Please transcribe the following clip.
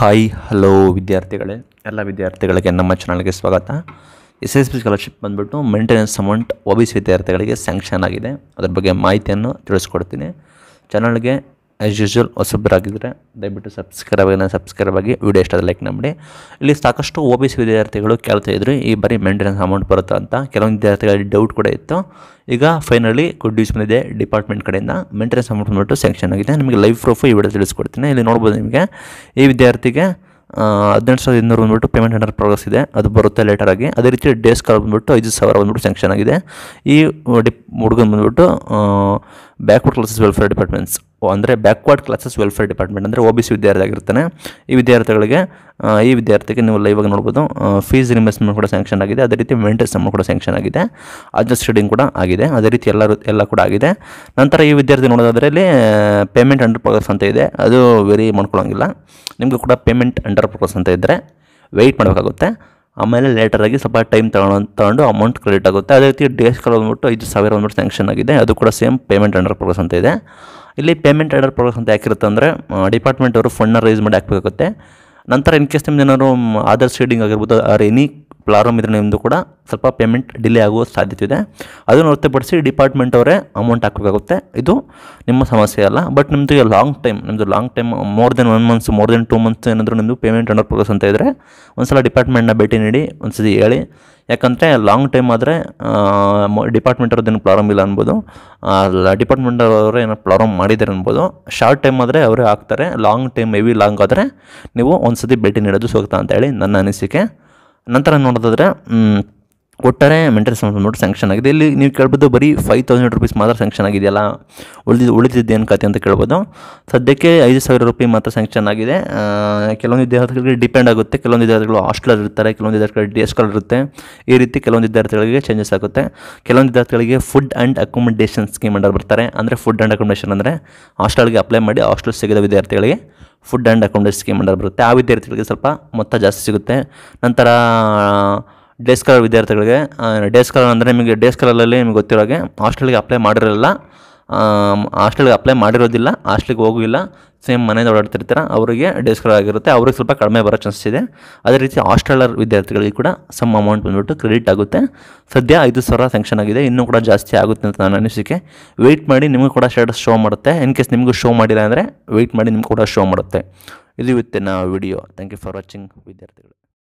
hi hello ವಿದ್ಯಾರ್ಥಿಗಳೇ ಎಲ್ಲ ವಿದ್ಯಾರ್ಥಿಗಳಿಗೆ ನಮ್ಮ ಚಾನಲ್ಗೆ ಸ್ವಾಗತ ಎಸ್ ಎಸ್ ಬಿ ಸ್ಕಾಲರ್ಶಿಪ್ ಬಂದ್ಬಿಟ್ಟು maintenance amount O B C ವಿದ್ಯಾರ್ಥಿಗಳಿಗೆ ಸ್ಯಾಂಕ್ಷನ್ ಆಗಿದೆ ಅದ್ರ ಬಗ್ಗೆ ಮಾಹಿತಿಯನ್ನು ತಿಳಿಸ್ಕೊಡ್ತೀನಿ ಚಾನಲ್ಗೆ ಆ್ಯಸ್ ಯೂಶ್ವಲ್ ಹೊಸೊಬ್ಬರಾಗಿದ್ದರೆ ದಯವಿಟ್ಟು ಸಬ್ಸ್ಕ್ರೈಬ್ ಆಗಿ ಸಬ್ಸ್ಕ್ರೈಬ್ ಆಗಿ ವಿಡಿಯೋ ಇಷ್ಟ ಲೈಕ್ ಮಾಡಿ ಇಲ್ಲಿ ಸಾಕಷ್ಟು ಓ ಬಿ ಸಿ ವಿದ್ಯಾರ್ಥಿಗಳು ಕೇಳ್ತಾ ಇದ್ರು ಈ ಬಾರಿ ಮೇಂಟೆನೆನ್ಸ್ ಅಮೌಂಟ್ ಬರುತ್ತೆ ಅಂತ ಕೆಲವೊಂದು ವಿದ್ಯಾರ್ಥಿಗಳಲ್ಲಿ ಡೌಟ್ ಕೂಡ ಇತ್ತು ಈಗ ಫೈನಲಿ ಗುಡ್ ನ್ಯೂಸ್ ಬಂದಿದೆ ಡಿಪಾರ್ಟ್ಮೆಂಟ್ ಕಡೆಯಿಂದ ಮೇಂಟೆನೆನ್ಸ್ ಅಮೌಂಟ್ ಬಂದ್ಬಿಟ್ಟು ಸ್ಯಾಂಕ್ಷನ್ ಆಗಿದೆ ನಿಮಗೆ ಲೈವ್ ಪ್ರೂಫ್ ಈ ವಿಡಿಯೋ ತಿಳಿಸ್ಕೊಡ್ತೀನಿ ಇಲ್ಲಿ ನೋಡ್ಬೋದು ನಿಮಗೆ ಈ ವಿದ್ಯಾರ್ಥಿಗೆ ಹದಿನೆಂಟು ಸಾವಿರದ ಇನ್ನೂರು ಬಂದ್ಬಿಟ್ಟು ಪೇಮೆಂಟ್ ಹಂಡ್ರೆಡ್ ಪ್ರೋಗ್ರೆಸ್ ಇದೆ ಅದು ಬರುತ್ತೆ ಆಗಿ ಅದೇ ರೀತಿ ಡೇಸ್ ಕಾಲ್ ಬಂದ್ಬಿಟ್ಟು ಐದು ಸಾವಿರ ಬಂದ್ಬಿಟ್ಟು ಸ್ಯಾಂಕ್ಷನ್ ಆಗಿದೆ ಈ ಡಿಪ್ ಹುಡುಗನ ಬಂದ್ಬಿಟ್ಟು ಬ್ಯಾಕ್ವರ್ಡ್ ಕ್ಲಾಸಸ್ ವೆಲ್ಫೇರ್ ಡಿಪಾರ್ಟ್ಮೆಂಟ್ಸ್ ಅಂದರೆ ಬ್ಯಾಕ್ವರ್ಡ್ ಕ್ಲಾಸಸ್ ವೆಲ್ಫೇರ್ ಡಿಪಾರ್ಟ್ಮೆಂಟ್ ಅಂದರೆ ಒ ಬಿ ಸಿ ಆಗಿರ್ತಾನೆ ಈ ವಿದ್ಯಾರ್ಥಿಗಳಿಗೆ ಈ ವಿದ್ಯಾರ್ಥಿಗೆ ನೀವು ಲೈವ್ ನೋಡ್ಬೋದು ಫೀಸ್ ರಿಮೆಸ್ಮೆಂಟ್ ಕೂಡ ಸ್ಯಾಂಕ್ಷನ್ ಆಗಿದೆ ಅದೇ ರೀತಿ ಮೆಂಟೆನ್ಸ್ ಅಮೌಂಟ್ ಕೂಡ ಸ್ಯಾಂಕ್ಷನ್ ಆಗಿದೆ ಶೆಡಿಂಗ್ ಕೂಡ ಆಗಿದೆ ಅದೇ ರೀತಿ ಎಲ್ಲ ಎಲ್ಲ ಕೂಡ ಆಗಿದೆ ನಂತರ ಈ ವಿದ್ಯಾರ್ಥಿ ನೋಡೋದಾದ್ರಲ್ಲಿ ಪೇಮೆಂಟ್ ಅಂಡರ್ ಪ್ರೋಗ್ರೆಸ್ ಅಂತ ಇದೆ ಅದು ವೆರಿ ಮಾಡ್ಕೊಳ್ಳೋಂಗಿಲ್ಲ ನಿಮಗೂ ಕೂಡ ಪೇಮೆಂಟ್ ಅಂಡರ್ ಪ್ರೋಗ್ರೆಸ್ ಅಂತ ಇದ್ದರೆ ವೆಯ್ಟ್ ಮಾಡಬೇಕಾಗುತ್ತೆ ಆಮೇಲೆ ಆಗಿ ಸ್ವಲ್ಪ ಟೈಮ್ ತಗೊಂಡು ತಗೊಂಡು ಅಮೌಂಟ್ ಕ್ರೆಡಿಟ್ ಆಗುತ್ತೆ ಅದೇ ರೀತಿ ಡೇಸ್ ಕಾಲ್ ಬಂದ್ಬಿಟ್ಟು ಐದು ಸಾವಿರ ಬಂದ್ಬಿಟ್ಟು ಸ್ಯಾಂಕ್ಷನ್ ಆಗಿದೆ ಅದು ಕೂಡ ಸೇಮ್ ಪೇಮೆಂಟ್ ಅಂಡರ್ ಪ್ರೋಗ್ರೆಸ್ ಅಂತ ಇದೆ ಇಲ್ಲಿ ಪೇಮೆಂಟ್ ಅಂಡರ್ ಪ್ರೋಗ್ರೆಸ್ ಅಂತ ಯಾಕಿರುತ್ತೆ ಅಂದರೆ ಡಿಪಾರ್ಟ್ಮೆಂಟ್ ಅವರು ಫಂಡ್ನ ರೈಸ್ ಮಾಡಿ ಹಾಕಬೇಕಾಗುತ್ತೆ ನಂತರ ಇನ್ ಕೇಸ್ ನಿಮ್ದು ಏನಾದ್ರು ಆಧಾರ್ ಸೀಡಿಂಗ್ ಆಗಿರ್ಬೋದು ಆರ್ ಎನಿ ಪ್ರಾಬ್ಲಮ್ ಇದ್ರೆ ನಿಮ್ಮದು ಕೂಡ ಸ್ವಲ್ಪ ಪೇಮೆಂಟ್ ಡಿಲೇ ಆಗುವ ಸಾಧ್ಯತೆ ಇದೆ ಅದನ್ನು ಹೊರತುಪಡಿಸಿ ಡಿಪಾರ್ಟ್ಮೆಂಟ್ ಅವರೇ ಅಮೌಂಟ್ ಹಾಕಬೇಕಾಗುತ್ತೆ ಇದು ನಿಮ್ಮ ಸಮಸ್ಯೆ ಅಲ್ಲ ಬಟ್ ನಿಮ್ಮದು ಲಾಂಗ್ ಟೈಮ್ ನಿಮ್ಮದು long time more than one months more than two months ಏನಾದರೂ ನಿಮ್ಮದು ಪೇಮೆಂಟ್ ಅಂಡರ್ ಪ್ರೋಗ್ರೆಸ್ ಅಂತ ಇದ್ದರೆ ಒಂದು ಸಲ ಡಿಪಾರ್ಟ್ಮೆಂಟ್ನ ಭೇಟಿ ನೀಡಿ ಒಂದು ಹೇಳಿ ಯಾಕಂದರೆ ಲಾಂಗ್ ಟೈಮ್ ಆದರೆ ಡಿಪಾರ್ಟ್ಮೆಂಟ್ ಏನು ಪ್ರಾರಂಭ ಇಲ್ಲ ಅನ್ಬೋದು ಡಿಪಾರ್ಟ್ಮೆಂಟ್ ಅವರು ಏನೋ ಪ್ರಾರಂಭ ಮಾಡಿದ್ದಾರೆ ಅನ್ಬೋದು ಶಾರ್ಟ್ ಟೈಮ್ ಆದರೆ ಅವರೇ ಹಾಕ್ತಾರೆ ಲಾಂಗ್ ಟೈಮ್ ಹೆವಿ ಲಾಂಗ್ ಆದರೆ ನೀವು ಒಂದು ಸತಿ ಭೇಟಿ ನೀಡೋದು ಸೂಕ್ತ ಹೇಳಿ ನನ್ನ ಅನಿಸಿಕೆ ನಂತರ ನೋಡೋದಾದರೆ ಒಟ್ಟಾರೆ ಮೆಂಟೆನೆನ್ಸ್ ನೋಡಿ ಸ್ಯಾಂಕ್ಷನ್ ಆಗಿದೆ ಇಲ್ಲಿ ನೀವು ಕೇಳ್ಬೋದು ಬರೀ ಫೈವ್ ತೌಸಂಡ್ ರುಪೀಸ್ ಮಾತ್ರ ಸ್ಯಾಂಕ್ಷನ್ ಆಗಿದೆಯಲ್ಲ ಉಳಿದಿದ್ದು ಉಳಿದಿದ್ದೇನು ಏನು ಖಾತೆ ಅಂತ ಕೇಳ್ಬೋದು ಸದ್ಯಕ್ಕೆ ಐದು ಸಾವಿರ ರೂಪಾಯಿ ಮಾತ್ರ ಸ್ಯಾಂಕ್ಷನ್ ಆಗಿದೆ ಕೆಲವೊಂದು ವಿದ್ಯಾರ್ಥಿಗಳಿಗೆ ಡಿಪೆಂಡ್ ಆಗುತ್ತೆ ಕೆಲವೊಂದು ವಿದ್ಯಾರ್ಥಿಗಳು ಹಾಸ್ಟೆಲ್ ಇರ್ತಾರೆ ಕೆಲವೊಂದು ವಿದ್ಯಾರ್ಥಿಗಳು ಡಿ ಎಸ್ ಕಾಲರ್ ಇರುತ್ತೆ ಈ ರೀತಿ ಕೆಲವೊಂದು ವಿದ್ಯಾರ್ಥಿಗಳಿಗೆ ಚೇಂಜಸ್ ಆಗುತ್ತೆ ಕೆಲವೊಂದು ವಿದ್ಯಾರ್ಥಿಗಳಿಗೆ food and accommodation scheme under ಬರ್ತಾರೆ ಅಂದರೆ ಫುಡ್ ಆ್ಯಂಡ್ ಅಕೊಮಡೇಷನ್ ಅಂದರೆ ಹಾಸ್ಟೆಲ್ಗೆ ಅಪ್ಲೈ ಮಾಡಿ ಹಾಸ್ಟೆಲ್ ಸಿಗದ ವಿದ್ಯಾರ್ಥಿಗಳಿಗೆ food and accommodation scheme under ಬರುತ್ತೆ ಆ ವಿದ್ಯಾರ್ಥಿಗಳಿಗೆ ಸ್ವಲ್ಪ ಮೊತ್ತ ಜಾಸ್ತಿ ಸಿಗುತ್ತೆ ನಂತರ ಡೇ ಸ್ಕಾಲರ್ ವಿದ್ಯಾರ್ಥಿಗಳಿಗೆ ಡೇ ಸ್ಕಾಲರ್ ಅಂದರೆ ನಿಮಗೆ ಡೇ ಸ್ಕಾಲರಲ್ಲಿ ನಿಮಗೆ ಗೊತ್ತಿರೋಗೆ ಹಾಸ್ಟೆಲ್ಗೆ ಅಪ್ಲೈ ಮಾಡಿರಲಿಲ್ಲ ಹಾಸ್ಟೆಲ್ಗೆ ಅಪ್ಲೈ ಮಾಡಿರೋದಿಲ್ಲ ಹಾಸ್ಟೆಲ್ಗೆ ಹೋಗಿಲ್ಲ ಸೇಮ್ ಮನೆಯಿಂದ ಓಡಾಡ್ತಿರ್ತಾರೆ ಅವರಿಗೆ ಡಿಸ್ಕವರ್ ಆಗಿರುತ್ತೆ ಅವ್ರಿಗೆ ಸ್ವಲ್ಪ ಕಡಿಮೆ ಬರೋ ಚಾನ್ಸಸ್ ಇದೆ ಅದೇ ರೀತಿ ಹಾಸ್ಟೆಲರ್ ವಿದ್ಯಾರ್ಥಿಗಳಿಗೆ ಕೂಡ ಸಮ್ ಅಮೌಂಟ್ ಬಂದುಬಿಟ್ಟು ಕ್ರೆಡಿಟ್ ಆಗುತ್ತೆ ಸದ್ಯ ಐದು ಸಾವಿರ ಸ್ಯಾಂಕ್ಷನ್ ಆಗಿದೆ ಇನ್ನೂ ಕೂಡ ಜಾಸ್ತಿ ಆಗುತ್ತೆ ಅಂತ ನನ್ನ ಅನಿಸಿಕೆ ವೆಯ್ಟ್ ಮಾಡಿ ನಿಮಗೂ ಕೂಡ ಸ್ಟೇಟಸ್ ಶೋ ಮಾಡುತ್ತೆ ಇನ್ ಕೇಸ್ ನಿಮಗೂ ಶೋ ಮಾಡಿಲ್ಲ ಅಂದರೆ ವೆಯ್ಟ್ ಮಾಡಿ ನಿಮ್ಗೆ ಕೂಡ ಶೋ ಮಾಡುತ್ತೆ ಇದು ಇವತ್ತಿನ video thank you for watching ವಿದ್ಯಾರ್ಥಿಗಳು